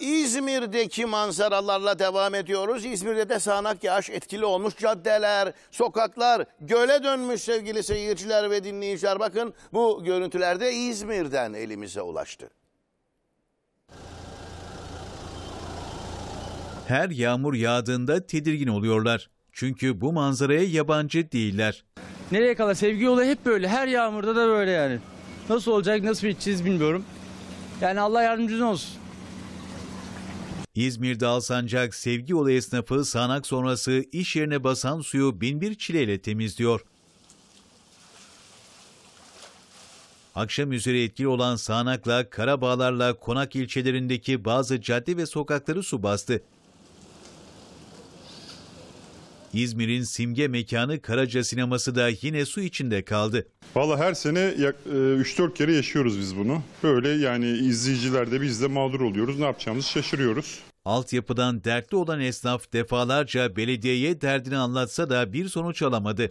İzmir'deki manzaralarla devam ediyoruz. İzmir'de de sağanak yağış etkili olmuş caddeler, sokaklar göle dönmüş sevgili seyirciler ve dinleyiciler. Bakın bu görüntülerde İzmir'den elimize ulaştı. Her yağmur yağdığında tedirgin oluyorlar. Çünkü bu manzaraya yabancı değiller. Nereye kadar sevgi yolu hep böyle. Her yağmurda da böyle yani. Nasıl olacak, nasıl biteceğiz bilmiyorum. Yani Allah yardımcınız olsun. İzmir'de Alsancak sevgi Olay esnafı Sanak sonrası iş yerine basan suyu binbir çileyle temizliyor. Akşam üzere etkili olan sağanakla Karabağlarla Konak ilçelerindeki bazı cadde ve sokakları su bastı. İzmir'in simge mekanı Karaca Sineması da yine su içinde kaldı. Valla her sene 3-4 e, kere yaşıyoruz biz bunu. Böyle yani izleyiciler de biz de mağdur oluyoruz. Ne yapacağımızı şaşırıyoruz. Altyapıdan dertli olan esnaf defalarca belediyeye derdini anlatsa da bir sonuç alamadı.